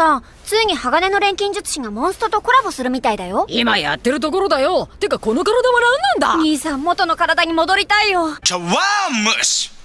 さついに鋼の錬金術師がモンストとコラボするみたいだよ今やってるところだよてかこの体は何なんだ兄さん元の体に戻りたいよチャワーム